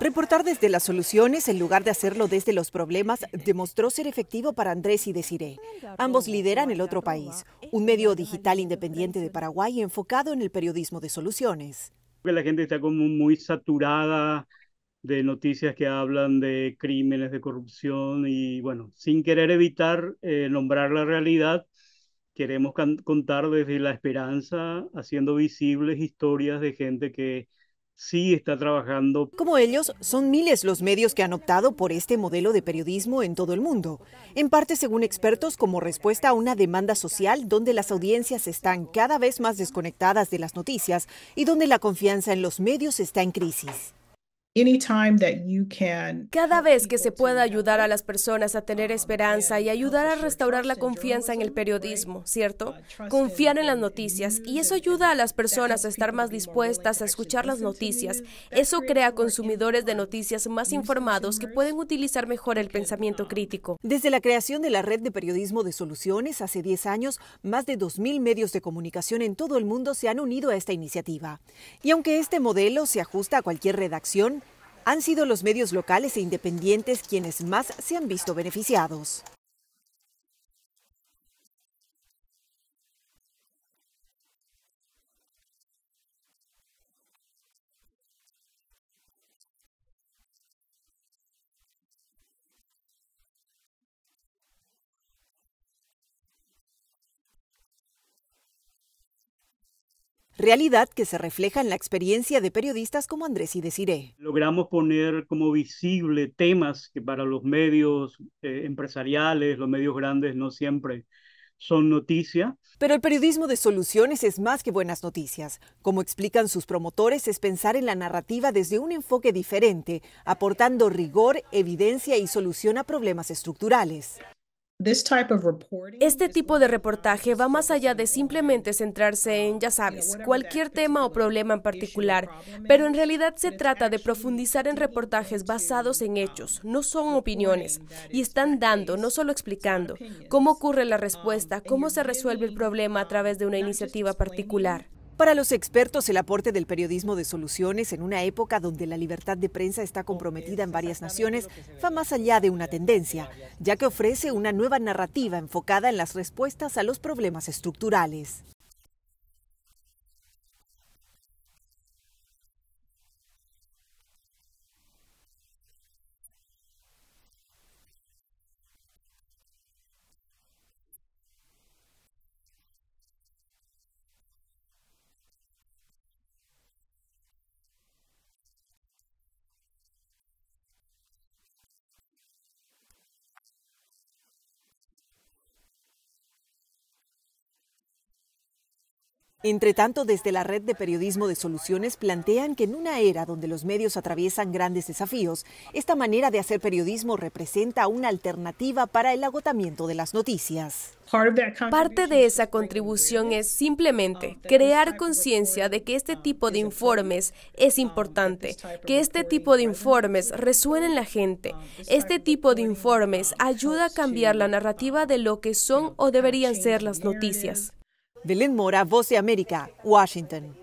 Reportar desde las soluciones en lugar de hacerlo desde los problemas demostró ser efectivo para Andrés y Desiré. Ambos lideran el otro país, un medio digital independiente de Paraguay enfocado en el periodismo de soluciones. La gente está como muy saturada de noticias que hablan de crímenes, de corrupción y bueno, sin querer evitar eh, nombrar la realidad, queremos contar desde la esperanza, haciendo visibles historias de gente que sí está trabajando. Como ellos, son miles los medios que han optado por este modelo de periodismo en todo el mundo, en parte según expertos como respuesta a una demanda social donde las audiencias están cada vez más desconectadas de las noticias y donde la confianza en los medios está en crisis. Cada vez que se pueda ayudar a las personas a tener esperanza y ayudar a restaurar la confianza en el periodismo, ¿cierto? Confiar en las noticias y eso ayuda a las personas a estar más dispuestas a escuchar las noticias. Eso crea consumidores de noticias más informados que pueden utilizar mejor el pensamiento crítico. Desde la creación de la Red de Periodismo de Soluciones hace 10 años, más de 2.000 medios de comunicación en todo el mundo se han unido a esta iniciativa. Y aunque este modelo se ajusta a cualquier redacción, han sido los medios locales e independientes quienes más se han visto beneficiados. realidad que se refleja en la experiencia de periodistas como Andrés y Desiré. Logramos poner como visible temas que para los medios eh, empresariales, los medios grandes, no siempre son noticias. Pero el periodismo de soluciones es más que buenas noticias. Como explican sus promotores, es pensar en la narrativa desde un enfoque diferente, aportando rigor, evidencia y solución a problemas estructurales. Este tipo de reportaje va más allá de simplemente centrarse uh, en, ya sabes, cualquier tema o problema en particular, pero en realidad se trata de profundizar en reportajes basados en um, hechos, no son opiniones, y están dando, no solo explicando, cómo ocurre la um, respuesta, cómo se resuelve el problema a través de una iniciativa particular. Para los expertos, el aporte del periodismo de soluciones en una época donde la libertad de prensa está comprometida en varias naciones va más allá de una tendencia, ya que ofrece una nueva narrativa enfocada en las respuestas a los problemas estructurales. Entre tanto, desde la Red de Periodismo de Soluciones plantean que en una era donde los medios atraviesan grandes desafíos, esta manera de hacer periodismo representa una alternativa para el agotamiento de las noticias. Parte de esa contribución es simplemente crear conciencia de que este tipo de informes es importante, que este tipo de informes resuena en la gente. Este tipo de informes ayuda a cambiar la narrativa de lo que son o deberían ser las noticias. Belén Mora, Voce América, Washington.